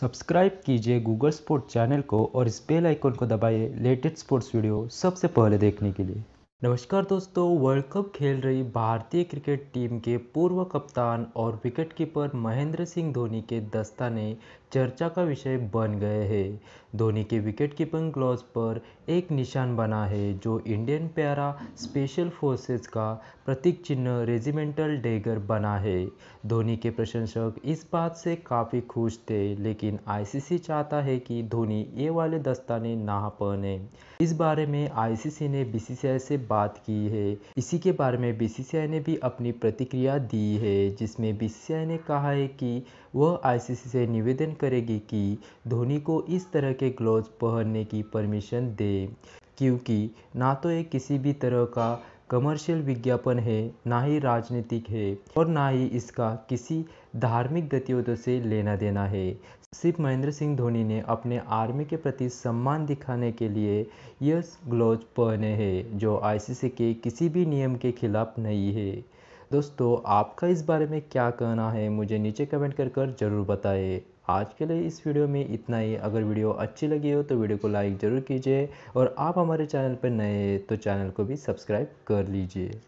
subscribe कीजिए Google sports channel को और इस बेल आइकन को दबाइए लेटेस्ट स्पोर्ट्स वीडियो सबसे पहले देखने के लिए नमस्कार दोस्तों वर्ल्ड कप खेल रही भारतीय क्रिकेट टीम के पूर्व कप्तान और विकेटकीपर महेंद्र सिंह धोनी के दस्ताने चर्चा का विषय बन गए हैं धोनी के विकेट कीपिंग क्लॉज पर एक निशान बना है जो इंडियन प्यारा स्पेशल फोर्सेस का प्रतीक चिन्ह रेजिमेंटल डेगर बना है धोनी के प्रशंसक इस बात से काफ़ी खुश थे लेकिन आईसीसी चाहता है कि धोनी ये वाले दस्ताने ना पहने इस बारे में आईसीसी ने बीसीसीआई से बात की है इसी के बारे में बी ने भी अपनी प्रतिक्रिया दी है जिसमें बी ने कहा है कि वह आईसीसी से निवेदन करेगी कि धोनी को इस तरह के ग्लोव पहनने की परमिशन दे क्योंकि ना तो ये किसी भी तरह का कमर्शियल विज्ञापन है ना ही राजनीतिक है और ना ही इसका किसी धार्मिक गतिविधियों से लेना देना है सिर्फ महेंद्र सिंह धोनी ने अपने आर्मी के प्रति सम्मान दिखाने के लिए यस ग्लोव पहने हैं जो आईसीसी के किसी भी नियम के खिलाफ नहीं है दोस्तों आपका इस बारे में क्या कहना है मुझे नीचे कमेंट कर कर ज़रूर बताएं आज के लिए इस वीडियो में इतना ही अगर वीडियो अच्छी लगी हो तो वीडियो को लाइक ज़रूर कीजिए और आप हमारे चैनल पर नए हैं तो चैनल को भी सब्सक्राइब कर लीजिए